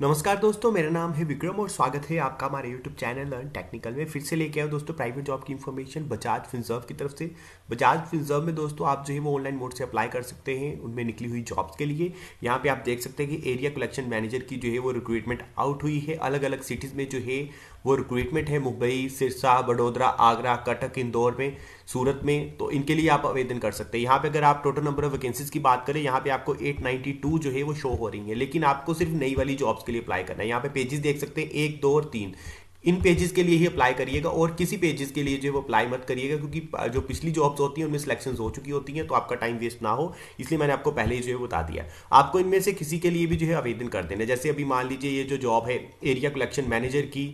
नमस्कार दोस्तों मेरा नाम है विक्रम और स्वागत है आपका हमारे यूट्यूब चैनल लर्न टेक्निकल में फिर से लेके हूँ दोस्तों प्राइवेट जॉब की इन्फॉर्मेशन बजाज फिजर्व की तरफ से बजाज फिंजर्व में दोस्तों आप जो है वो ऑनलाइन मोड से अप्लाई कर सकते हैं उनमें निकली हुई जॉब्स के लिए यहाँ पे आप देख सकते हैं कि एरिया कलेक्शन मैनेजर की जो है वो रिक्रूटमेंट आउट हुई है अलग अलग सिटीज़ में जो है वो रिक्रूटमेंट है मुंबई सिरसा बड़ोदरा आगरा कटक इंदौर में सूरत में तो इनके लिए आप आवेदन कर सकते हैं यहाँ पे अगर आप टोटल नंबर ऑफ वैकेंसीज की बात करें यहाँ पे आपको 892 जो है वो शो हो रही है लेकिन आपको सिर्फ नई वाली जॉब्स के लिए अप्लाई करना है यहाँ पे पेजेस देख सकते हैं एक दो और तीन इन पेजेस के लिए ही अप्लाई करिएगा और किसी पेजेस के लिए जो है अप्लाई मत करिएगा क्योंकि जो पिछली जॉब्स होती हैं उनमें सिलेक्शन हो चुकी होती हैं तो आपका टाइम वेस्ट ना हो इसलिए मैंने आपको पहले ही जो है बता दिया आपको इनमें से किसी के लिए भी जो है आवेदन कर देना जैसे अभी मान लीजिए ये जो जॉब है एरिया कलेक्शन मैनेजर की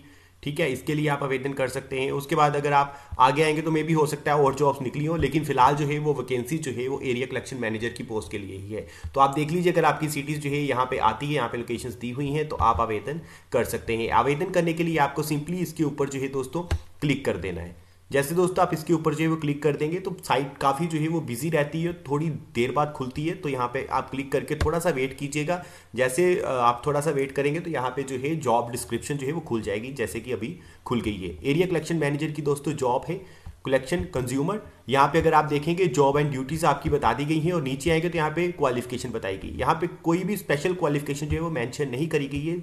ठीक है इसके लिए आप आवेदन कर सकते हैं उसके बाद अगर आप आगे आएंगे तो मे भी हो सकता है और जॉब्स निकली हो लेकिन फिलहाल जो है वो वैकेंसी जो है वो एरिया कलेक्शन मैनेजर की पोस्ट के लिए ही है तो आप देख लीजिए अगर आपकी सिटीज़ जो है यहाँ पे आती है यहाँ पे लोकेशन दी हुई हैं तो आप आवेदन कर सकते हैं आवेदन करने के लिए आपको सिंपली इसके ऊपर जो है दोस्तों क्लिक कर देना है जैसे दोस्तों आप इसके ऊपर जो है वो क्लिक कर देंगे तो साइट काफ़ी जो है वो बिजी रहती है थोड़ी देर बाद खुलती है तो यहाँ पे आप क्लिक करके थोड़ा सा वेट कीजिएगा जैसे आप थोड़ा सा वेट करेंगे तो यहाँ पे जो है जॉब डिस्क्रिप्शन जो है वो खुल जाएगी जैसे कि अभी खुल गई है एरिया कलेक्शन मैनेजर की दोस्तों जॉब है कलेक्शन कंज्यूमर यहाँ पे अगर आप देखेंगे जॉब एंड ड्यूटीज आपकी बता दी गई हैं और नीचे आएंगे तो यहाँ पे क्वालिफिकेशन बताई गई यहाँ पे कोई भी स्पेशल क्वालिफिकेशन जो है वो मेंशन नहीं करी गई है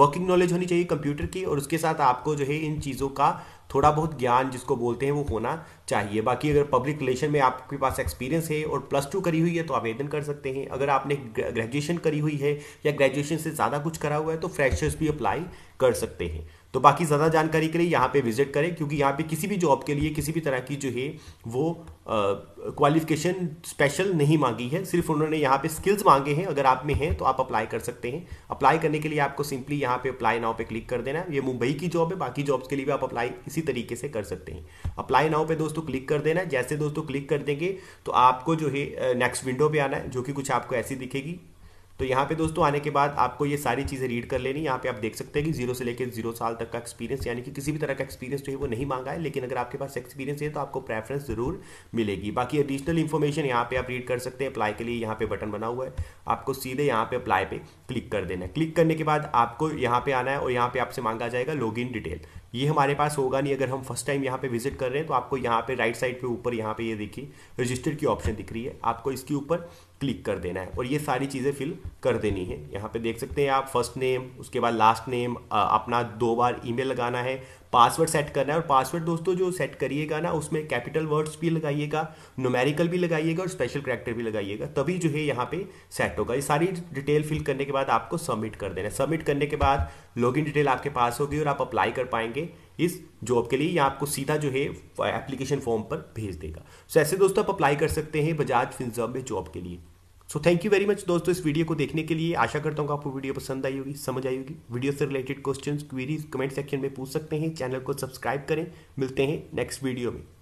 वर्किंग नॉलेज होनी चाहिए कंप्यूटर की और उसके साथ आपको जो है इन चीज़ों का थोड़ा बहुत ज्ञान जिसको बोलते हैं वो होना चाहिए बाकी अगर पब्लिक रिलेशन में आपके पास एक्सपीरियंस है और प्लस टू करी हुई है तो आवेदन कर सकते हैं अगर आपने ग्रेजुएशन करी हुई है या ग्रेजुएशन से ज़्यादा कुछ करा हुआ है तो फ्रेशर्स भी अप्लाई कर सकते हैं तो बाकी ज़्यादा जानकारी के लिए यहाँ पे विजिट करें क्योंकि यहाँ पे किसी भी जॉब के लिए किसी भी तरह की जो है वो क्वालिफिकेशन स्पेशल नहीं मांगी है सिर्फ उन्होंने यहाँ पे स्किल्स मांगे हैं अगर आप में हैं तो आप अप्लाई कर सकते हैं अप्लाई करने के लिए आपको सिंपली यहाँ पे अप्लाई नाव पे क्लिक कर देना है ये मुंबई की जॉब है बाकी जॉब्स के लिए भी आप अप्लाई इसी तरीके से कर सकते हैं अप्लाई नाव पे दोस्तों क्लिक कर देना है जैसे दोस्तों क्लिक कर देंगे तो आपको जो है नेक्स्ट विंडो पर आना है जो कि कुछ आपको ऐसी दिखेगी तो यहाँ पे दोस्तों आने के बाद आपको ये सारी चीज़ें रीड कर लेनी यहाँ पे आप देख सकते हैं कि जीरो से लेकर जीरो साल तक का एक्सपीरियंस यानी कि किसी भी तरह का एक्सपीरियंस जो है वो नहीं मांगा है लेकिन अगर आपके पास एक्सपीरियंस है तो आपको प्रेफरेंस जरूर मिलेगी बाकी एडिशनल इन्फॉर्मेशन यहाँ पे आप रीड कर सकते हैं अप्लाई के लिए यहाँ पे बटन बना हुआ है आपको सीधे यहाँ पे अप्लाई पे क्लिक कर देना है क्लिक करने के बाद आपको यहाँ पे आना है और यहाँ पे आपसे मांगा जाएगा लॉग डिटेल ये हमारे पास होगा नहीं अगर हम फर्स्ट टाइम यहाँ पे विजिट कर रहे हैं तो आपको यहाँ पे राइट साइड पे ऊपर यहाँ पे ये यह देखिए रजिस्टर की ऑप्शन दिख रही है आपको इसके ऊपर क्लिक कर देना है और ये सारी चीज़ें फिल कर देनी है यहाँ पे देख सकते हैं आप फर्स्ट नेम उसके बाद लास्ट नेम अपना दो बार ईमेल लगाना है पासवर्ड सेट करना है और पासवर्ड दोस्तों जो सेट करिएगा ना उसमें कैपिटल वर्ड्स भी लगाइएगा नोमेरिकल भी लगाइएगा और स्पेशल करेक्टर भी लगाइएगा तभी जो है यहाँ पे सेट होगा ये सारी डिटेल फिल करने के बाद आपको सबमिट कर देना है सबमिट करने के बाद लॉगिन डिटेल आपके पास होगी और आप अप्लाई कर पाएंगे इस जॉब के लिए या आपको सीधा जो है एप्लीकेशन फॉर्म पर भेज देगा सो ऐसे दोस्तों आप अप्लाई कर सकते हैं बजाज फिनजॉब में जॉब के लिए so thank you very much दोस्तों इस वीडियो को देखने के लिए आशा करता हूँ आपको वीडियो पसंद आई होगी समझ आई होगी वीडियो से related question queries comment section में पूछ सकते हैं चैनल को सब्सक्राइब करें मिलते हैं नेक्स्ट वीडियो में